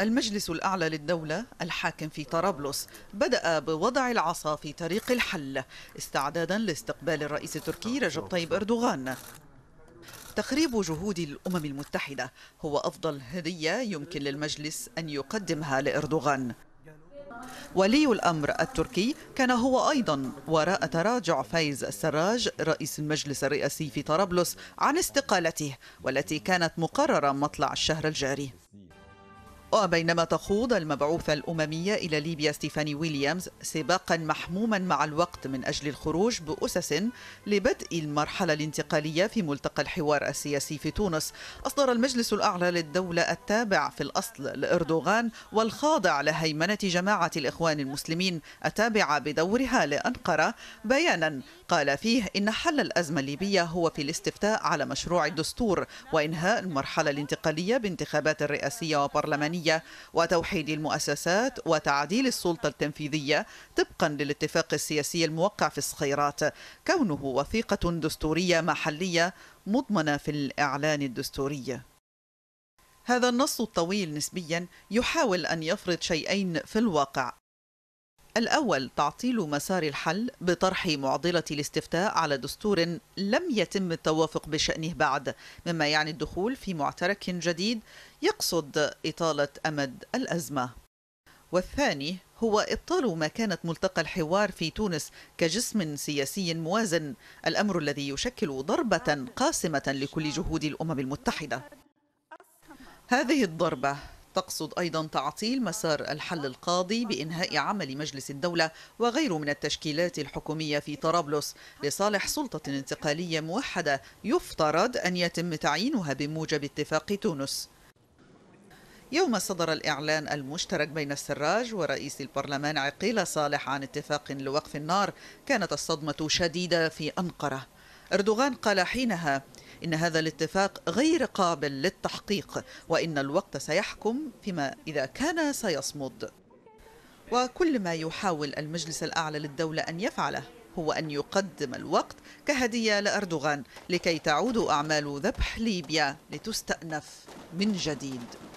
المجلس الأعلى للدولة الحاكم في طرابلس بدأ بوضع العصا في طريق الحل استعدادا لاستقبال الرئيس التركي رجب طيب أردوغان تخريب جهود الأمم المتحدة هو أفضل هدية يمكن للمجلس أن يقدمها لأردوغان ولي الأمر التركي كان هو أيضا وراء تراجع فايز السراج رئيس المجلس الرئاسي في طرابلس عن استقالته والتي كانت مقررة مطلع الشهر الجاري وبينما تخوض المبعوثة الأممية إلى ليبيا ستيفاني ويليامز سباقا محموما مع الوقت من أجل الخروج بأسس لبدء المرحلة الانتقالية في ملتقى الحوار السياسي في تونس أصدر المجلس الأعلى للدولة التابع في الأصل لإردوغان والخاضع لهيمنة جماعة الإخوان المسلمين التابعة بدورها لأنقرة بيانا قال فيه إن حل الأزمة الليبية هو في الاستفتاء على مشروع الدستور وإنهاء المرحلة الانتقالية بانتخابات رئاسية وبرلمانية الإنسانية وتوحيد المؤسسات وتعديل السلطة التنفيذية طبقا للاتفاق السياسي الموقع في الصخيرات كونه وثيقة دستورية محلية مضمنة في الإعلان الدستوري هذا النص الطويل نسبيا يحاول أن يفرض شيئين في الواقع الأول تعطيل مسار الحل بطرح معضلة الاستفتاء على دستور لم يتم التوافق بشأنه بعد مما يعني الدخول في معترك جديد يقصد إطالة أمد الأزمة والثاني هو إبطال ما كانت ملتقى الحوار في تونس كجسم سياسي موازن الأمر الذي يشكل ضربة قاسمة لكل جهود الأمم المتحدة هذه الضربة تقصد أيضا تعطيل مسار الحل القاضي بإنهاء عمل مجلس الدولة وغيره من التشكيلات الحكومية في طرابلس لصالح سلطة انتقالية موحدة يفترض أن يتم تعيينها بموجب اتفاق تونس يوم صدر الإعلان المشترك بين السراج ورئيس البرلمان عقيل صالح عن اتفاق لوقف النار كانت الصدمة شديدة في أنقرة أردوغان قال حينها إن هذا الاتفاق غير قابل للتحقيق وإن الوقت سيحكم فيما إذا كان سيصمد وكل ما يحاول المجلس الأعلى للدولة أن يفعله هو أن يقدم الوقت كهدية لأردوغان لكي تعود أعمال ذبح ليبيا لتستأنف من جديد